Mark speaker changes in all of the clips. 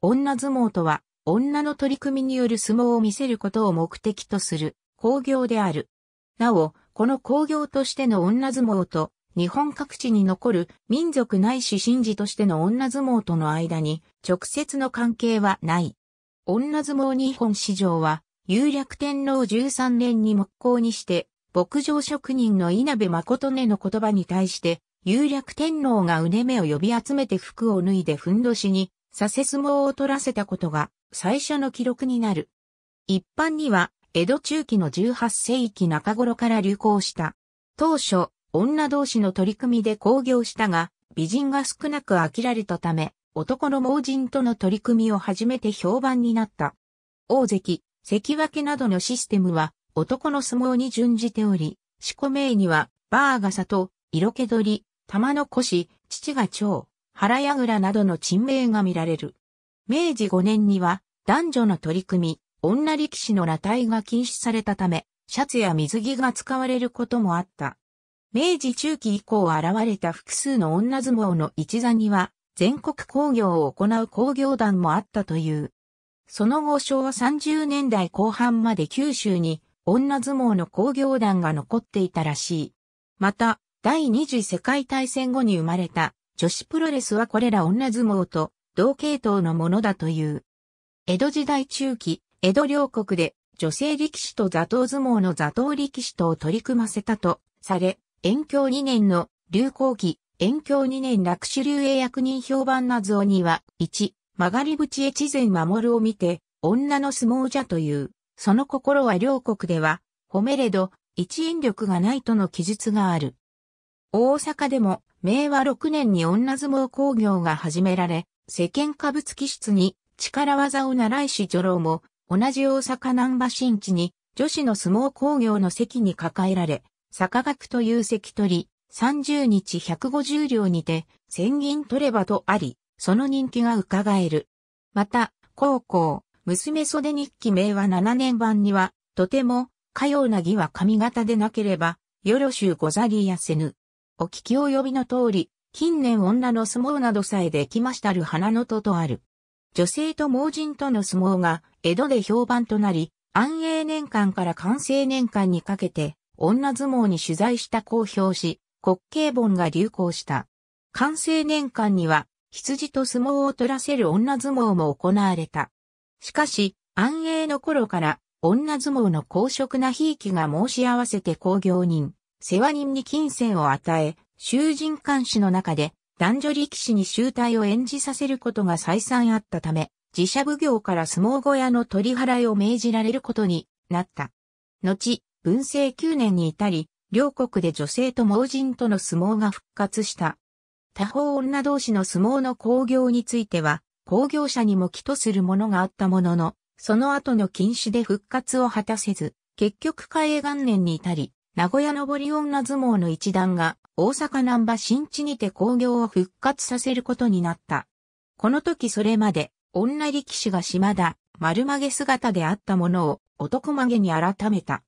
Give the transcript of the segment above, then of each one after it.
Speaker 1: 女相撲とは、女の取り組みによる相撲を見せることを目的とする工業である。なお、この工業としての女相撲と、日本各地に残る民族ないし神事としての女相撲との間に直接の関係はない。女相撲日本市場は、有略天皇13年に木工にして、牧場職人の稲部誠根の言葉に対して、有略天皇がうねめを呼び集めて服を脱いでふんどしにさせ、相撲を取らせたことが最初の記録になる。一般には、江戸中期の18世紀中頃から流行した。当初、女同士の取り組みで興行したが、美人が少なく飽きられたため、男の盲人との取り組みを始めて評判になった。大関、関脇などのシステムは男の相撲に準じており、四股名にはバーガサと色気取り、玉の腰、父が長、原櫓などの珍名が見られる。明治5年には男女の取り組み、女力士の裸体が禁止されたため、シャツや水着が使われることもあった。明治中期以降現れた複数の女相撲の一座には、全国工業を行う工業団もあったという。その後昭和30年代後半まで九州に女相撲の工業団が残っていたらしい。また、第二次世界大戦後に生まれた女子プロレスはこれら女相撲と同系統のものだという。江戸時代中期、江戸両国で女性力士と座頭相撲の座頭力士とを取り組ませたとされ、遠教2年の流行期、遠教2年楽手流英役人評判な像には、1、曲がり淵越前守を見て、女の相撲じゃという、その心は両国では、褒めれど、一員力がないとの記述がある。大阪でも明和6年に女相撲工業が始められ、世間下部付き室に力技を習いし女郎も、同じ大阪南波新地に女子の相撲工業の席に抱えられ、坂学という席取り、30日150両にて、千銀取ればとあり、その人気が伺える。また、高校、娘袖日記名は7年版には、とても、かような儀は髪型でなければ、よろしゅうござりやせぬ。お聞き及びの通り、近年女の相撲などさえできましたる花のととある。女性と盲人との相撲が江戸で評判となり、安永年間から完成年間にかけて、女相撲に取材した公表し、国慶本が流行した。完成年間には、羊と相撲を取らせる女相撲も行われた。しかし、安永の頃から、女相撲の公職な悲劇が申し合わせて工業人、世話人に金銭を与え、囚人監視の中で男女力士に集体を演じさせることが再三あったため、自社奉行から相撲小屋の取り払いを命じられることになった。後、文政9年に至り、両国で女性と盲人との相撲が復活した。他方女同士の相撲の興行については、興行者にも寄とするものがあったものの、その後の禁止で復活を果たせず、結局海江元年に至り、名古屋のぼり女相撲の一団が大阪南波新地にて興行を復活させることになった。この時それまで女力士が島田丸曲げ姿であったものを男曲げに改めた。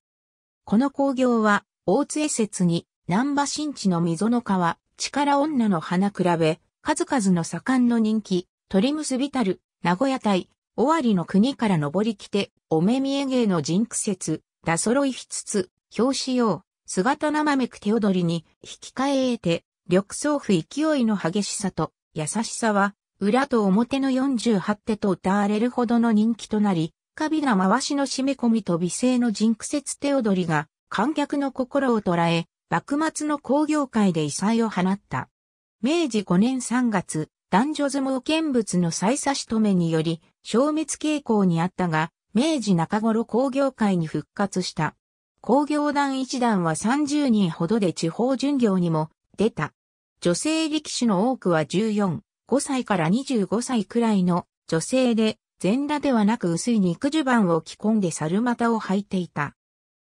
Speaker 1: この興行は大津江説に南波新地の溝の川力女の花比べ数々の盛んの人気鳥結びたる名古屋対尾張の国から登り来てお目見え芸の人苦説、だ揃いしつつ表紙用、姿生めく手踊りに引き換え得て、緑装譜勢いの激しさと優しさは、裏と表の48手と歌われるほどの人気となり、カビな回しの締め込みと美声の人苦節手踊りが、観客の心を捉え、幕末の工業界で異彩を放った。明治5年3月、男女相撲見物の再差し止めにより、消滅傾向にあったが、明治中頃工業界に復活した。工業団一団は30人ほどで地方巡業にも出た。女性力士の多くは14、5歳から25歳くらいの女性で、全裸ではなく薄い肉襦袢を着込んで猿股を履いていた。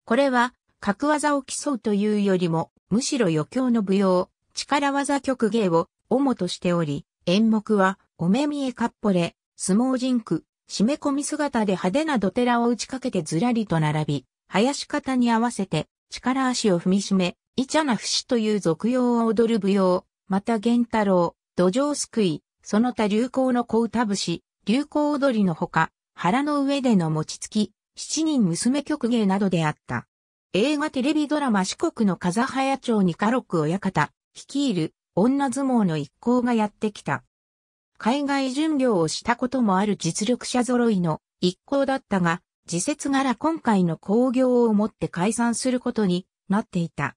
Speaker 1: これは、格技を競うというよりも、むしろ余興の舞踊、力技曲芸を主としており、演目は、お目見えかっぽれ、相撲人句、締め込み姿で派手な土寺を打ちかけてずらりと並び、林方に合わせて、力足を踏みしめ、イチャナ節という俗用を踊る舞踊、また玄太郎、土壌すくい、その他流行の小歌節、流行踊りのほか、腹の上での餅つき、七人娘曲芸などであった。映画テレビドラマ四国の風早町に家禄親方、率いる女相撲の一行がやってきた。海外巡業をしたこともある実力者揃いの一行だったが、自説柄今回の興行をもって解散することになっていた。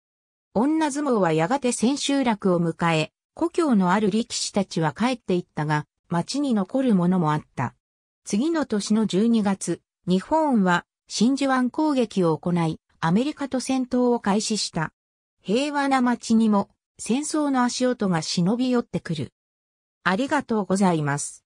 Speaker 1: 女相撲はやがて千秋楽を迎え、故郷のある力士たちは帰っていったが、町に残るものもあった。次の年の12月、日本は真珠湾攻撃を行い、アメリカと戦闘を開始した。平和な町にも戦争の足音が忍び寄ってくる。ありがとうございます。